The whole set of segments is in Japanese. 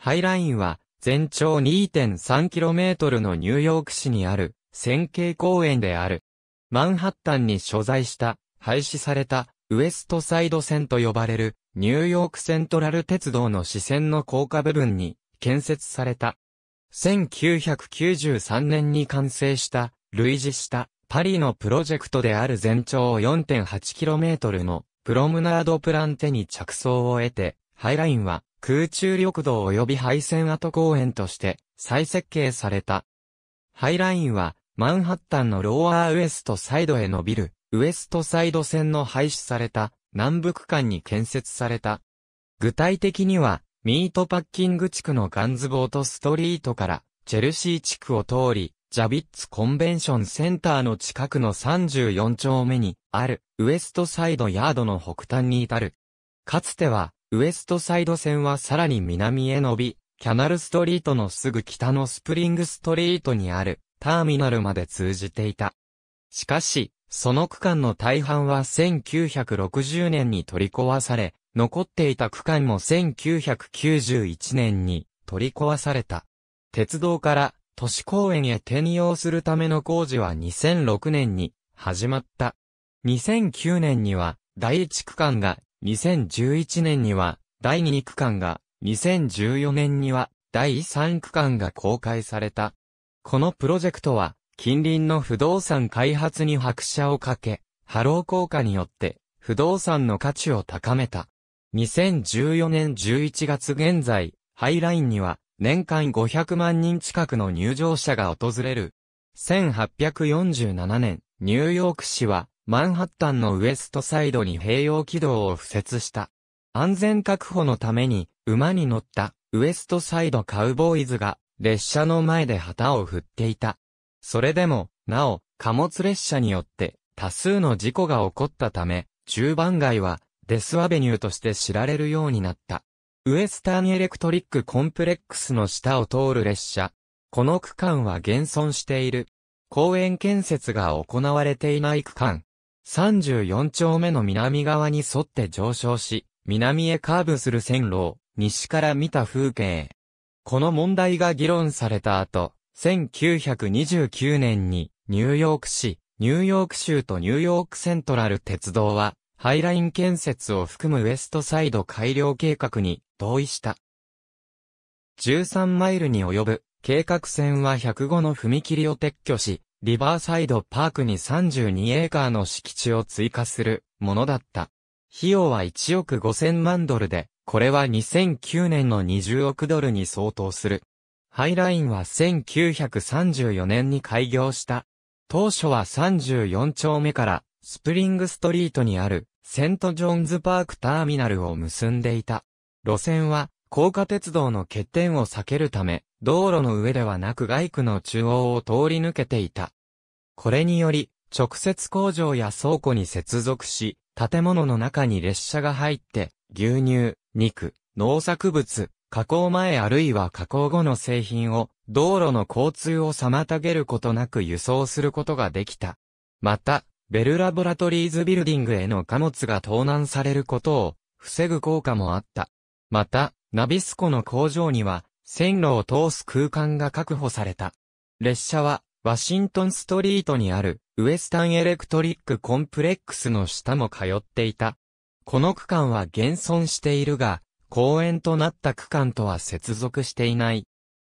ハイラインは、全長 2.3km のニューヨーク市にある、線形公園である。マンハッタンに所在した、廃止された、ウエストサイド線と呼ばれる、ニューヨークセントラル鉄道の支線の高架部分に、建設された。1993年に完成した、類似した、パリのプロジェクトである全長 4.8km の、プロムナードプランテに着想を得て、ハイラインは、空中緑道及び廃線跡公園として再設計された。ハイラインはマンハッタンのローアーウエストサイドへ伸びるウエストサイド線の廃止された南北間に建設された。具体的にはミートパッキング地区のガンズボートストリートからチェルシー地区を通り、ジャビッツコンベンションセンターの近くの34丁目にあるウエストサイドヤードの北端に至る。かつてはウエストサイド線はさらに南へ伸び、キャナルストリートのすぐ北のスプリングストリートにあるターミナルまで通じていた。しかし、その区間の大半は1960年に取り壊され、残っていた区間も1991年に取り壊された。鉄道から都市公園へ転用するための工事は2006年に始まった。2009年には第一区間が2011年には第2区間が、2014年には第3区間が公開された。このプロジェクトは、近隣の不動産開発に拍車をかけ、ハロー効果によって、不動産の価値を高めた。2014年11月現在、ハイラインには、年間500万人近くの入場者が訪れる。1847年、ニューヨーク市は、マンハッタンのウエストサイドに併用軌道を敷設した。安全確保のために、馬に乗ったウエストサイドカウボーイズが、列車の前で旗を振っていた。それでも、なお、貨物列車によって、多数の事故が起こったため、中盤街は、デスアベニューとして知られるようになった。ウエスタンエレクトリックコンプレックスの下を通る列車。この区間は現存している。公園建設が行われていない区間。34丁目の南側に沿って上昇し、南へカーブする線路を西から見た風景。この問題が議論された後、1929年にニューヨーク市、ニューヨーク州とニューヨークセントラル鉄道は、ハイライン建設を含むウエストサイド改良計画に同意した。13マイルに及ぶ計画線は105の踏切を撤去し、リバーサイドパークに32エーカーの敷地を追加するものだった。費用は1億5000万ドルで、これは2009年の20億ドルに相当する。ハイラインは1934年に開業した。当初は34丁目からスプリングストリートにあるセントジョンズパークターミナルを結んでいた。路線は高架鉄道の欠点を避けるため、道路の上ではなく外区の中央を通り抜けていた。これにより、直接工場や倉庫に接続し、建物の中に列車が入って、牛乳、肉、農作物、加工前あるいは加工後の製品を道路の交通を妨げることなく輸送することができた。また、ベルラボラトリーズビルディングへの貨物が盗難されることを防ぐ効果もあった。また、ナビスコの工場には線路を通す空間が確保された。列車は、ワシントンストリートにある、ウエスタンエレクトリックコンプレックスの下も通っていた。この区間は現存しているが、公園となった区間とは接続していない。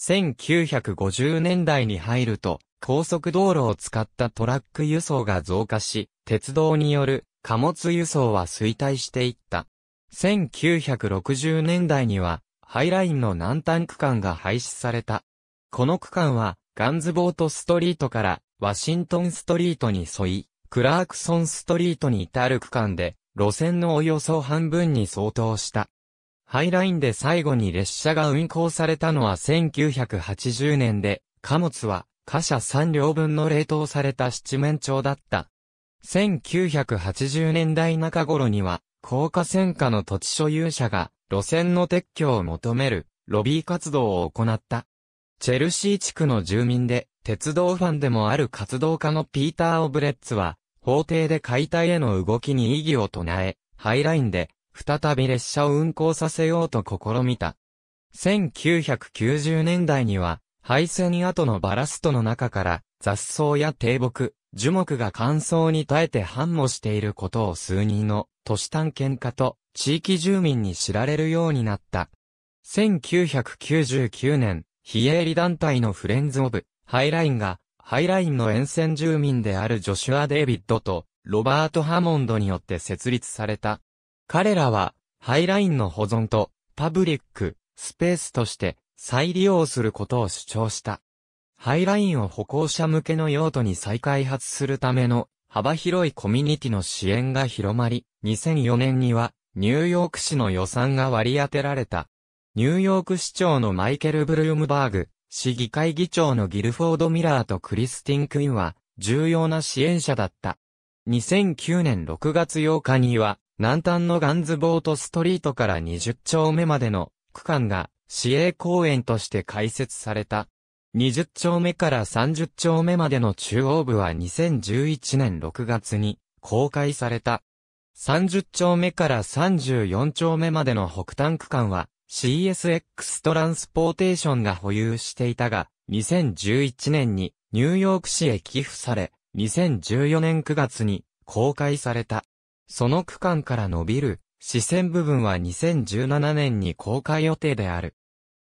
1950年代に入ると、高速道路を使ったトラック輸送が増加し、鉄道による貨物輸送は衰退していった。1960年代にはハイラインの南端区間が廃止された。この区間は、ガンズボートストリートからワシントンストリートに沿い、クラークソンストリートに至る区間で、路線のおよそ半分に相当した。ハイラインで最後に列車が運行されたのは1980年で、貨物は貨車3両分の冷凍された七面鳥だった。1980年代中頃には、高架線下の土地所有者が路線の撤去を求めるロビー活動を行った。チェルシー地区の住民で、鉄道ファンでもある活動家のピーター・オブレッツは、法廷で解体への動きに異議を唱え、ハイラインで、再び列車を運行させようと試みた。1990年代には、廃線跡のバラストの中から、雑草や低木、樹木が乾燥に耐えて繁茂していることを数人の都市探検家と地域住民に知られるようになった。1999年、非営利団体のフレンズ・オブ・ハイラインが、ハイラインの沿線住民であるジョシュア・デイビッドとロバート・ハモンドによって設立された。彼らは、ハイラインの保存とパブリック、スペースとして再利用することを主張した。ハイラインを歩行者向けの用途に再開発するための幅広いコミュニティの支援が広まり、2004年にはニューヨーク市の予算が割り当てられた。ニューヨーク市長のマイケル・ブルームバーグ、市議会議長のギルフォード・ミラーとクリスティン・クインは、重要な支援者だった。2009年6月8日には、南端のガンズボートストリートから20丁目までの区間が市営公園として開設された。20丁目から30丁目までの中央部は2011年6月に公開された。30丁目から34丁目までの北端区間は CSX トランスポーテーションが保有していたが、2011年にニューヨーク市へ寄付され、2014年9月に公開された。その区間から伸びる視線部分は2017年に公開予定である。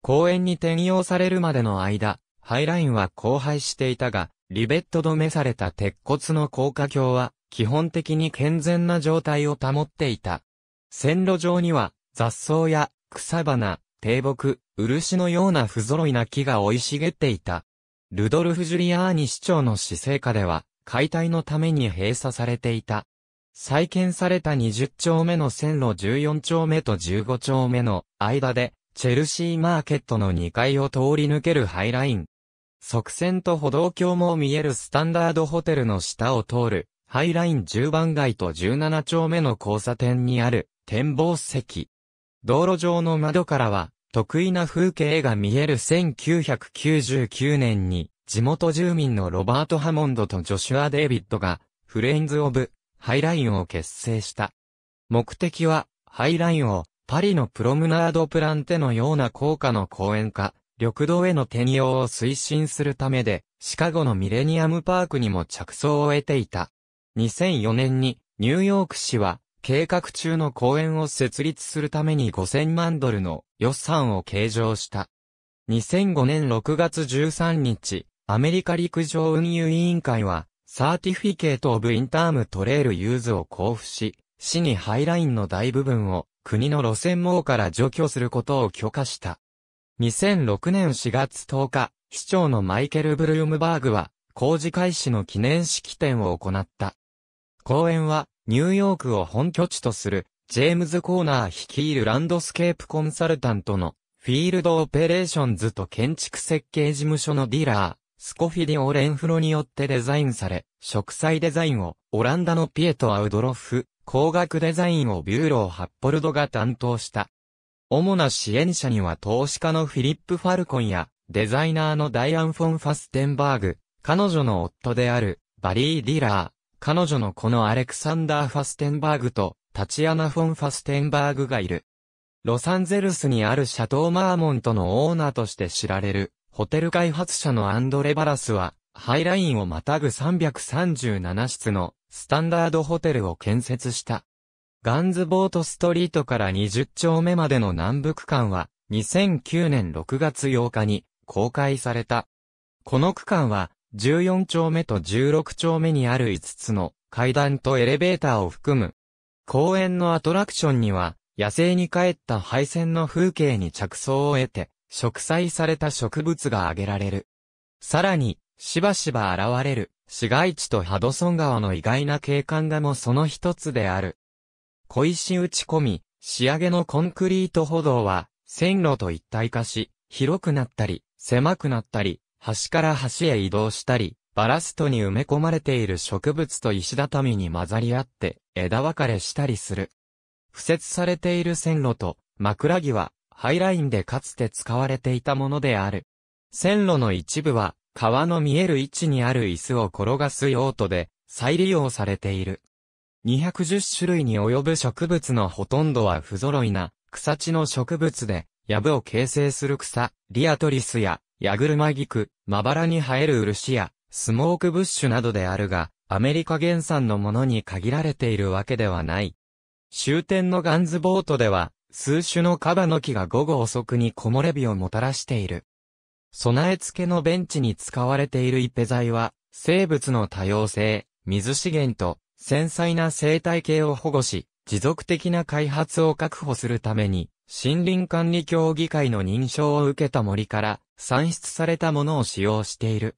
公園に転用されるまでの間、ハイラインは荒廃していたが、リベット止めされた鉄骨の高架橋は基本的に健全な状態を保っていた。線路上には雑草や草花、低木、漆のような不揃いな木が生い茂っていた。ルドルフ・ジュリアーニ市長の市政下では、解体のために閉鎖されていた。再建された20丁目の線路14丁目と15丁目の間で、チェルシーマーケットの2階を通り抜けるハイライン。側線と歩道橋も見えるスタンダードホテルの下を通るハイライン10番街と17丁目の交差点にある展望席。道路上の窓からは得意な風景が見える1999年に地元住民のロバート・ハモンドとジョシュア・デイビッドがフレンズ・オブ・ハイラインを結成した。目的はハイラインをパリのプロムナードプランテのような高価の公園化、緑道への転用を推進するためで、シカゴのミレニアムパークにも着想を得ていた。2004年にニューヨーク市は計画中の公園を設立するために5000万ドルの予算を計上した。2005年6月13日、アメリカ陸上運輸委員会は、サーティフィケート・オブ・インターム・トレール・ユーズを交付し、市にハイラインの大部分を国の路線網から除去することを許可した。2006年4月10日、市長のマイケル・ブルームバーグは、工事開始の記念式典を行った。公園は、ニューヨークを本拠地とする、ジェームズ・コーナー率いるランドスケープコンサルタントの、フィールド・オペレーションズと建築設計事務所のディラー、スコフィディオ・レンフロによってデザインされ、植栽デザインを、オランダのピエト・アウドロフ、工学デザインをビューロー・ハッポルドが担当した。主な支援者には投資家のフィリップ・ファルコンや、デザイナーのダイアン・フォン・ファステンバーグ、彼女の夫である、バリー・ディラー、彼女のこのアレクサンダー・ファステンバーグと、タチアナ・フォン・ファステンバーグがいる。ロサンゼルスにあるシャトー・マーモントのオーナーとして知られる、ホテル開発者のアンドレ・バラスは、ハイラインをまたぐ337室のスタンダードホテルを建設した。ガンズボートストリートから20丁目までの南部区間は2009年6月8日に公開された。この区間は14丁目と16丁目にある5つの階段とエレベーターを含む。公園のアトラクションには、野生に帰った廃線の風景に着想を得て、植栽された植物が挙げられる。さらに、しばしば現れる、市街地とハドソン川の意外な景観画もその一つである。小石打ち込み、仕上げのコンクリート歩道は、線路と一体化し、広くなったり、狭くなったり、端から端へ移動したり、バラストに埋め込まれている植物と石畳に混ざり合って枝分かれしたりする。付設されている線路と枕木はハイラインでかつて使われていたものである。線路の一部は川の見える位置にある椅子を転がす用途で再利用されている。210種類に及ぶ植物のほとんどは不揃いな草地の植物で、藪を形成する草、リアトリスや矢車菊、まばらに生える漆や、スモークブッシュなどであるが、アメリカ原産のものに限られているわけではない。終点のガンズボートでは、数種のカバの木が午後遅くに木漏れ日をもたらしている。備え付けのベンチに使われているイペ材は、生物の多様性、水資源と、繊細な生態系を保護し、持続的な開発を確保するために、森林管理協議会の認証を受けた森から、産出されたものを使用している。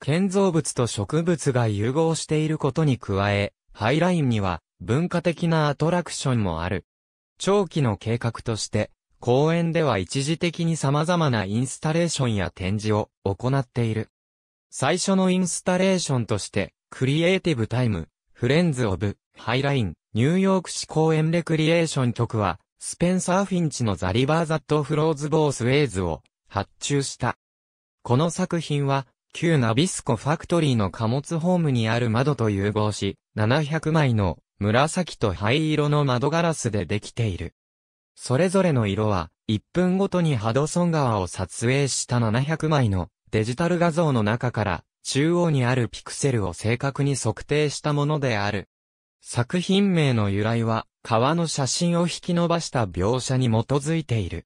建造物と植物が融合していることに加え、ハイラインには文化的なアトラクションもある。長期の計画として、公園では一時的に様々なインスタレーションや展示を行っている。最初のインスタレーションとして、クリエイティブタイム、フレンズ・オブ・ハイライン、ニューヨーク市公園レクリエーション局は、スペンサー・フィンチのザ・リバー・ザット・フローズ・ボース・ウェイズを発注した。この作品は、旧ナビスコファクトリーの貨物ホームにある窓と融合し、700枚の紫と灰色の窓ガラスでできている。それぞれの色は、1分ごとにハドソン川を撮影した700枚のデジタル画像の中から、中央にあるピクセルを正確に測定したものである。作品名の由来は、川の写真を引き伸ばした描写に基づいている。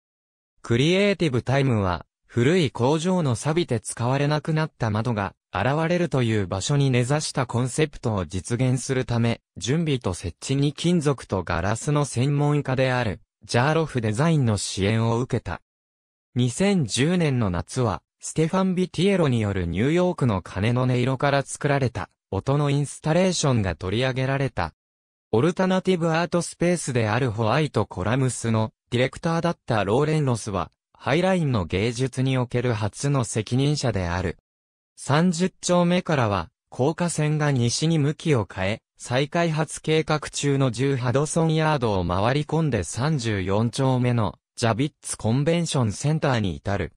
クリエイティブタイムは、古い工場の錆びて使われなくなった窓が現れるという場所に根ざしたコンセプトを実現するため、準備と設置に金属とガラスの専門家である、ジャーロフデザインの支援を受けた。2010年の夏は、ステファン・ビティエロによるニューヨークの鐘の音色から作られた、音のインスタレーションが取り上げられた。オルタナティブアートスペースであるホワイトコラムスのディレクターだったローレン・ロスは、ハイラインの芸術における初の責任者である。30丁目からは、高架線が西に向きを変え、再開発計画中の10ハドソンヤードを回り込んで34丁目のジャビッツコンベンションセンターに至る。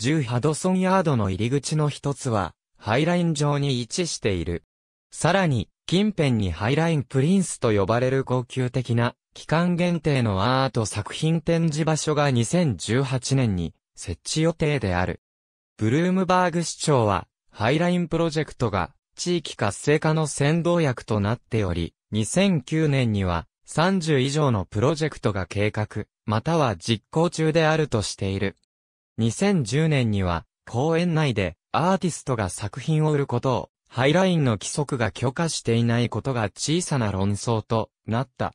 10ハドソンヤードの入り口の一つは、ハイライン上に位置している。さらに、近辺にハイラインプリンスと呼ばれる高級的な期間限定のアート作品展示場所が2018年に設置予定である。ブルームバーグ市長は、ハイラインプロジェクトが地域活性化の先導役となっており、2009年には30以上のプロジェクトが計画、または実行中であるとしている。2010年には、公園内でアーティストが作品を売ることを、ハイラインの規則が許可していないことが小さな論争となった。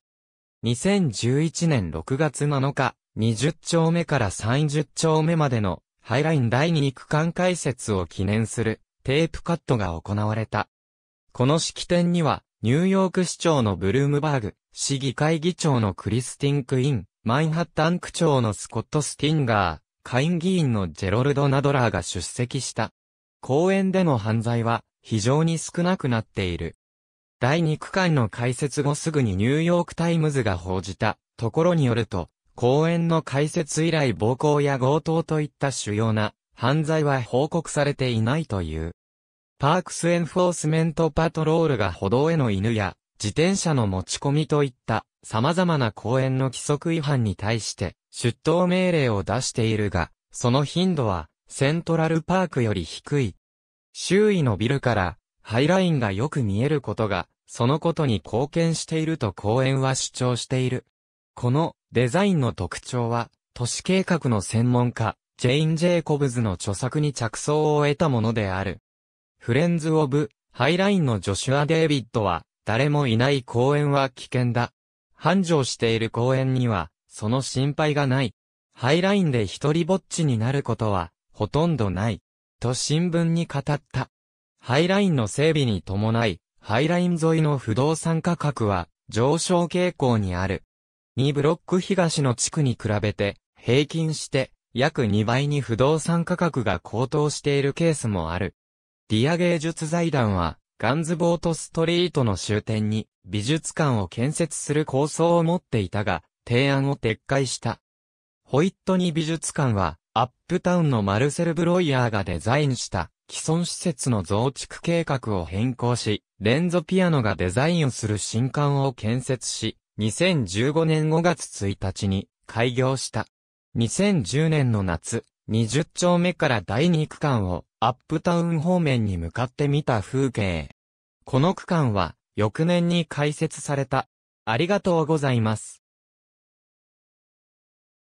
2011年6月7日、20丁目から30丁目までのハイライン第2区間解説を記念するテープカットが行われた。この式典には、ニューヨーク市長のブルームバーグ、市議会議長のクリスティン・クイン、マンハッタン区長のスコット・スティンガー、下院議員のジェロルド・ナドラーが出席した。公園での犯罪は非常に少なくなっている。第2区間の開設後すぐにニューヨークタイムズが報じたところによると、公園の開設以来暴行や強盗といった主要な犯罪は報告されていないという。パークスエンフォースメントパトロールが歩道への犬や自転車の持ち込みといった様々な公園の規則違反に対して出頭命令を出しているが、その頻度はセントラルパークより低い。周囲のビルからハイラインがよく見えることが、そのことに貢献していると公園は主張している。このデザインの特徴は、都市計画の専門家、ジェイン・ジェイコブズの著作に着想を得たものである。フレンズ・オブ・ハイラインのジョシュア・デイビッドは、誰もいない公園は危険だ。繁盛している公園には、その心配がない。ハイラインで一人ぼっちになることは、ほとんどない。と新聞に語った。ハイラインの整備に伴い、ハイライン沿いの不動産価格は上昇傾向にある。2ブロック東の地区に比べて、平均して約2倍に不動産価格が高騰しているケースもある。ディア芸術財団は、ガンズボートストリートの終点に美術館を建設する構想を持っていたが、提案を撤回した。ホイットニー美術館は、アップタウンのマルセル・ブロイヤーがデザインした既存施設の増築計画を変更し、レンゾピアノがデザインをする新館を建設し、2015年5月1日に開業した。2010年の夏、20丁目から第2区間をアップタウン方面に向かってみた風景。この区間は翌年に開設された。ありがとうございます。